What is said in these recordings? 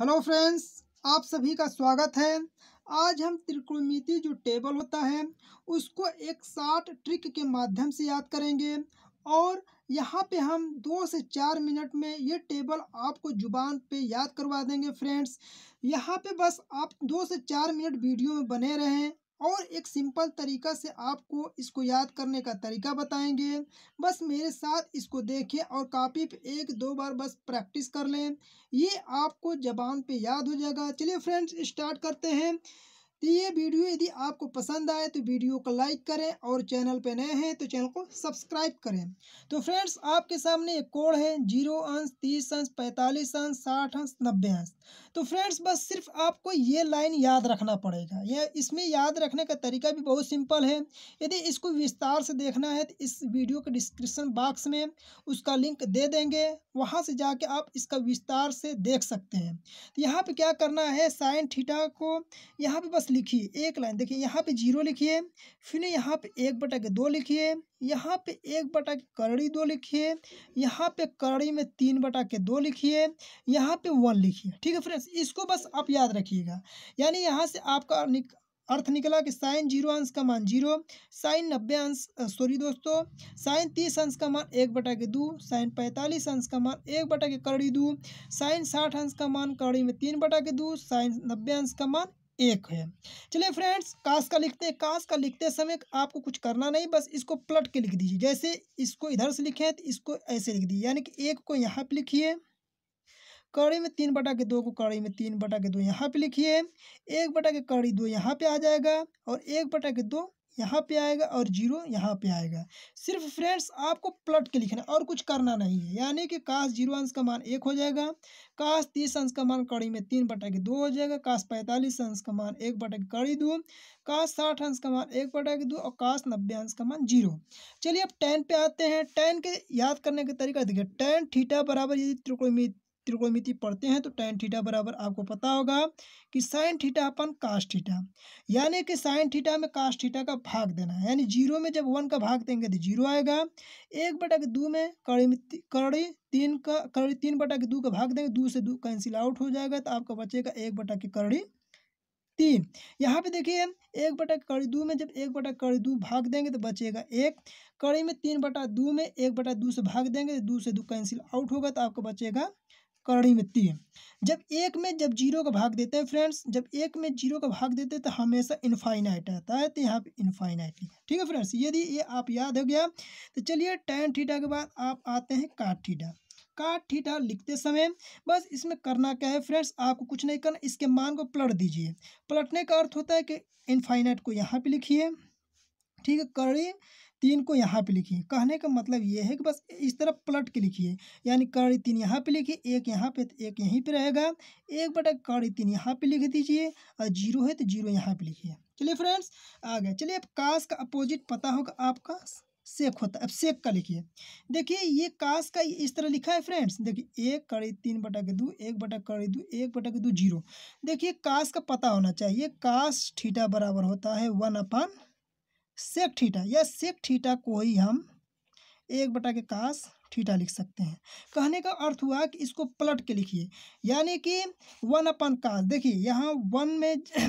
hello friends आप सभी का स्वागत है आज हम त्रिकोणमिति जो टेबल होता है उसको एक साठ ट्रिक के माध्यम से याद करेंगे और यहाँ पे हम दो से चार मिनट में ये टेबल आपको जुबान पे याद करवा देंगे फ्रेंड्स यहाँ पे बस आप दो से चार मिनट वीडियो में बने रहें और एक सिंपल तरीका से आपको इसको याद करने का तरीका बताएंगे बस मेरे साथ इसको देखें और कापी पे एक दो बार बस प्रैक्टिस कर लें ये आपको जबान पे याद हो जाएगा चलिए फ्रेंड्स स्टार्ट करते हैं तो ये वीडियो यदि आपको पसंद आए तो वीडियो को लाइक करें और चैनल पर नए हैं तो चैनल को सब्सक्राइब करें तो फ्रेंड्स आपके सामने एक कोड है जीरो अंश तीस अंश पैंतालीस अंश साठ अंश नब्बे अंश तो फ्रेंड्स बस सिर्फ आपको ये लाइन याद रखना पड़ेगा यह इसमें याद रखने का तरीका भी बहुत सिंपल है यदि इसको विस्तार से देखना है तो इस वीडियो के डिस्क्रिप्सन बॉक्स में उसका लिंक दे देंगे वहाँ से जाके आप इसका विस्तार से देख सकते हैं तो यहाँ पर क्या करना है साइन ठीठा को यहाँ पर बस लिखी एक लाइन देखिए यहाँ पे जीरो लिखिए फिर यहाँ पे एक बटा के दो लिखिए यहाँ पे एक बटा के करड़ी दो लिखिए यहाँ पे करड़ी में तीन बटा के दो लिखिए यहाँ पे वन लिखिए ठीक है फ्रेंड्स इसको बस आप याद रखिएगा यानी यहाँ से आपका निक, अर्थ निकला कि साइन जीरो अंश का मान जीरो साइन नब्बे अंश सॉरी दोस्तों साइन तीस अंश का मान एक बटा के दो साइन पैंतालीस अंश का मान एक बटा के करड़ी दो साइन साठ अंश का मान करड़ी में तीन बटा के दो साइन नब्बे अंश का मान एक है चलिए फ्रेंड्स कास का लिखते हैं काश का लिखते समय आपको कुछ करना नहीं बस इसको प्लट के लिख दीजिए जैसे इसको इधर से लिखे हैं तो इसको ऐसे लिख दीजिए यानी कि एक को यहाँ पे लिखिए कड़ी में तीन बटा के दो को कड़ी में तीन बटा के दो यहाँ पे लिखिए एक बटा के कड़ी दो यहाँ पे आ जाएगा और एक बटा के दो यहाँ पे आएगा और जीरो यहाँ पे आएगा सिर्फ फ्रेंड्स आपको प्लट के लिखना और कुछ करना नहीं है यानी कि काश जीरो अंश का मान एक हो जाएगा काश तीस अंश का मान कड़ी में तीन बटा के दो हो जाएगा काश पैंतालीस अंश का मान एक बटा के कड़ी दो काश साठ अंश का मान एक बटा के दो और काश नब्बे अंश का मान जीरो चलिए अब टेन पे आते हैं टेन के याद करने का तरीका देखिए टेन थीटा बराबर यदि त्रिकोण त्रिकोणमिति पढ़ते हैं तो टेन थीटा बराबर आपको पता होगा कि sine theta upon cos theta यानी कि साइन थीटा में कास्ट थीटा का भाग देना है यानी जीरो में जब वन का भाग देंगे तो जीरो आएगा एक बटा के दो में कड़ी कड़ी तीन का कड़ी तीन के दो का भाग देंगे दो से दो कैंसिल आउट हो जाएगा तो आपका बचेगा एक बटा की कड़ी तीन यहाँ पे देखिए एक बटा कड़ी दो में जब एक बटा कड़ी दो भाग देंगे तो बचेगा एक कड़ी में तीन बटा दो में एक बटा दो से भाग देंगे तो दो से दो कैंसिल आउट होगा तो आपको बचेगा करड़ी मिट्टी है जब एक में जब जीरो का भाग देते हैं फ्रेंड्स जब एक में जीरो का भाग देते हैं तो हमेशा इनफाइनाइट आता है तो यहाँ पे इनफाइनाइट ठीक है फ्रेंड्स यदि ये आप याद हो गया तो चलिए टेन थीटा के बाद आप आते हैं काट थीटा काट थीटा लिखते समय बस इसमें करना क्या है फ्रेंड्स आपको कुछ नहीं करना इसके मान को पलट दीजिए पलटने का अर्थ होता है कि इनफाइनाइट को यहाँ पर लिखिए ठीक है कड़ी तीन को यहाँ पे लिखिए कहने का मतलब ये है कि बस इस तरह पलट के लिखिए यानी कड़ी तीन यहाँ पे लिखिए एक यहाँ पे तो एक यहीं पे रहेगा एक बटा कड़ी तीन यहाँ पे लिख दीजिए और जीरो है तो जीरो यहाँ पे लिखिए चलिए फ्रेंड्स आ गया चलिए अब काश का अपोजिट पता होगा आपका सेक होता है अब सेक का लिखिए देखिए ये काश का इस तरह लिखा है फ्रेंड्स देखिए एक कड़ी तीन बटा के दो एक बटा कड़ी दो एक बटा के दो जीरो देखिए काश का पता होना चाहिए काश ठीठा बराबर होता है वन अपान सेक ठीटा या सेक ठीटा को ही हम एक बटा के काश थीटा लिख सकते हैं कहने का अर्थ हुआ कि इसको पलट के लिखिए यानी कि वन अपन काश देखिए यहाँ वन में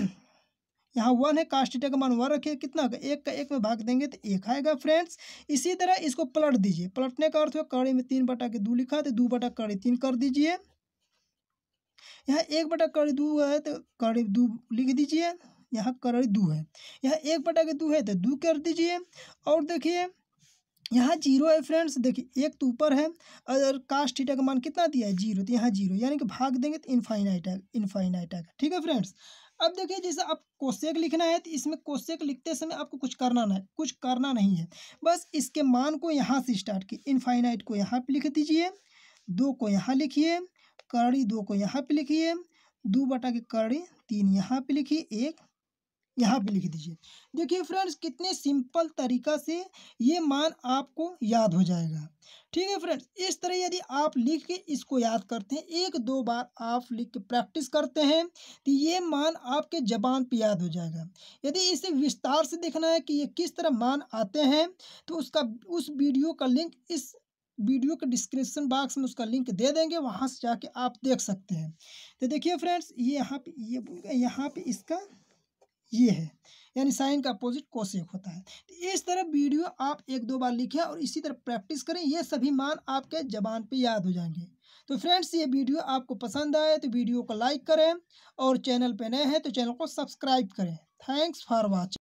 यहाँ वन है कास्ट थीटा का मान वन रखिए कितना का एक का एक में भाग देंगे तो एक आएगा फ्रेंड्स इसी तरह इसको पलट दीजिए पलटने का अर्थ हुआ कड़ी में तीन बटा के दो लिखा तो दो बटा कड़ी तीन कर दीजिए यहाँ एक बटा कड़ी दो है तो कड़ी दो लिख दीजिए यहाँ कर दो है यहाँ एक बटा के दो है तो दो कर दीजिए और देखिए यहाँ जीरो है फ्रेंड्स देखिए एक तो ऊपर है और कास्ट थीटा का मान कितना दिया है जीरो तो यहाँ जीरो यानी कि भाग देंगे तो इनफाइनाइट है इनफाइनाइट है ठीक है फ्रेंड्स अब देखिए जैसे आप कोशेक लिखना है तो इसमें कोशेक लिखते समय आपको कुछ करना ना है कुछ करना नहीं है बस इसके मान को यहाँ से स्टार्ट किए इनफाइनाइट को यहाँ पर लिख दीजिए दो को यहाँ लिखिए कड़ी दो को यहाँ पर लिखिए दो बटा के कड़ी तीन यहाँ पर लिखिए एक यहाँ पे लिख दीजिए देखिए फ्रेंड्स कितने सिंपल तरीका से ये मान आपको याद हो जाएगा ठीक है फ्रेंड्स इस तरह यदि आप लिख के इसको याद करते हैं एक दो बार आप लिख के प्रैक्टिस करते हैं तो ये मान आपके जबान पे याद हो जाएगा यदि इसे विस्तार से देखना है कि ये किस तरह मान आते हैं तो उसका उस वीडियो का लिंक इस वीडियो के डिस्क्रिप्शन बॉक्स में उसका लिंक दे देंगे वहाँ से जाके आप देख सकते हैं तो देखिए फ्रेंड्स ये यहाँ पे ये यहाँ पे इसका ये है यानी साइन का अपोजिट कोसेक होता है तो इस तरह वीडियो आप एक दो बार लिखें और इसी तरह प्रैक्टिस करें ये सभी मान आपके जबान पे याद हो जाएंगे तो फ्रेंड्स ये वीडियो आपको पसंद आए तो वीडियो को लाइक करें और चैनल पे नए हैं तो चैनल को सब्सक्राइब करें थैंक्स फॉर वॉचिंग